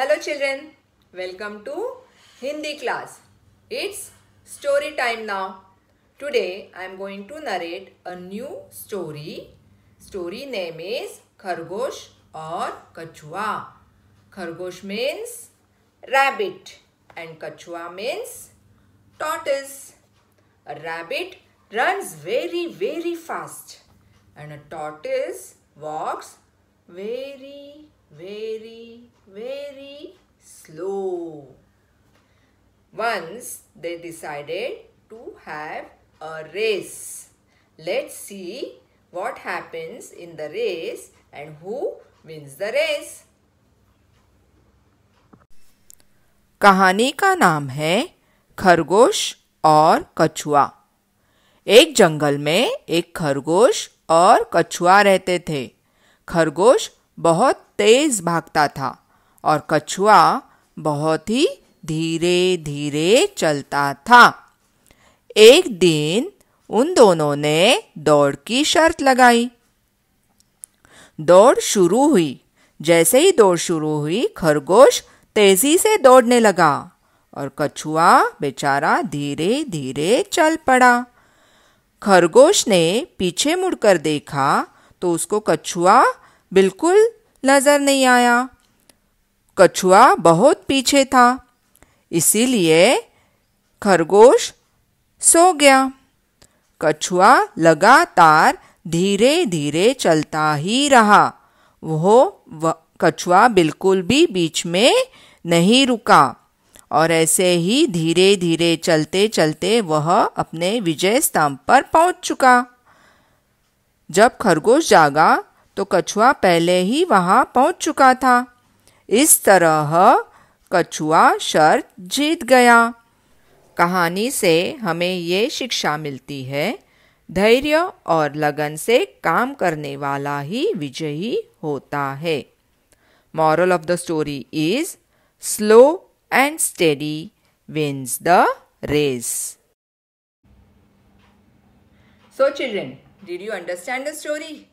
Hello children, welcome to Hindi class. It's story time now. Today I am going to narrate a new story. Story name is Khargosh or Kachua. Khargosh means rabbit and Kachua means tortoise. A rabbit runs very very fast and a tortoise walks very they decided to have a race. Let's see what happens in the race and who wins the race. कहानी का नाम है खरगोश और कछुआ एक जंगल में एक खरगोश और कछुआ रहते थे खरगोश बहुत तेज भागता था और कछुआ बहुत ही धीरे धीरे चलता था एक दिन उन दोनों ने दौड़ की शर्त लगाई दौड़ शुरू हुई जैसे ही दौड़ शुरू हुई खरगोश तेजी से दौड़ने लगा और कछुआ बेचारा धीरे धीरे चल पड़ा खरगोश ने पीछे मुड़कर देखा तो उसको कछुआ बिल्कुल नजर नहीं आया कछुआ बहुत पीछे था इसीलिए खरगोश सो गया कछुआ लगातार धीरे धीरे चलता ही रहा वह कछुआ बिल्कुल भी बीच में नहीं रुका और ऐसे ही धीरे धीरे चलते चलते वह अपने विजय स्तंभ पर पहुंच चुका जब खरगोश जागा तो कछुआ पहले ही वहां पहुंच चुका था इस तरह कछुआ शर्त जीत गया कहानी से हमें ये शिक्षा मिलती है धैर्य और लगन से काम करने वाला ही विजयी होता है moral of the story is slow and steady wins the race so children did you understand the story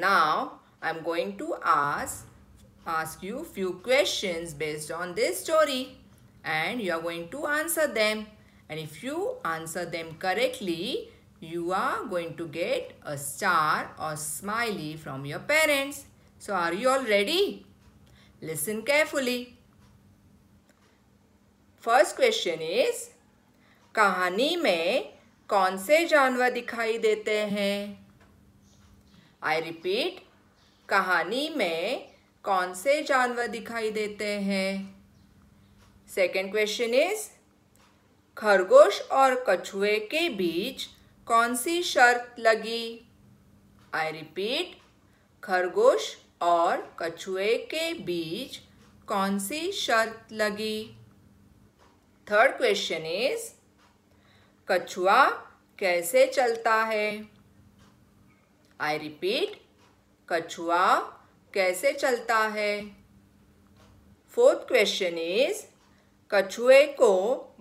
Now I am going to ask ask you few questions based on this story and you are going to answer them and if you answer them correctly you are going to get a star or smiley from your parents so are you all ready listen carefully first question is कहानी में कौन से जानवर दिखाई देते हैं I repeat कहानी में कौन से जानवर दिखाई देते हैं सेकेंड क्वेश्चन इज खरगोश और कछुए के बीच कौन सी शर्त लगी आई रिपीट खरगोश और कछुए के बीच कौन सी शर्त लगी थर्ड क्वेश्चन इज कछुआ कैसे चलता है आई रिपीट कछुआ कैसे चलता है फोर्थ क्वेश्चन इज कछुए को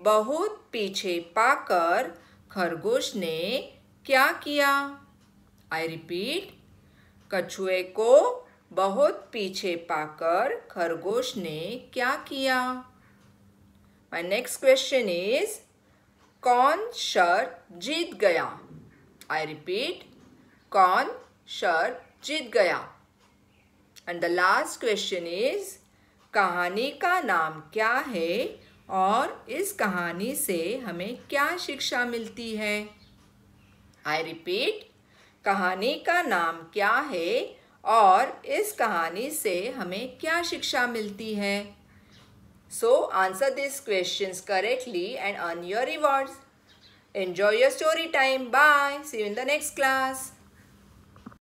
बहुत पीछे पाकर खरगोश ने क्या किया आई रिपीट कछुए को बहुत पीछे पाकर खरगोश ने क्या किया माई नेक्स्ट क्वेश्चन इज कौन शर्त जीत गया आई रिपीट कौन शर्त जीत गया and the last question is कहानी का नाम क्या है और इस कहानी से हमें क्या शिक्षा मिलती है आई रिपीट कहानी का नाम क्या है और इस कहानी से हमें क्या शिक्षा मिलती है so answer this question correctly and earn your rewards enjoy your story time bye see in the next class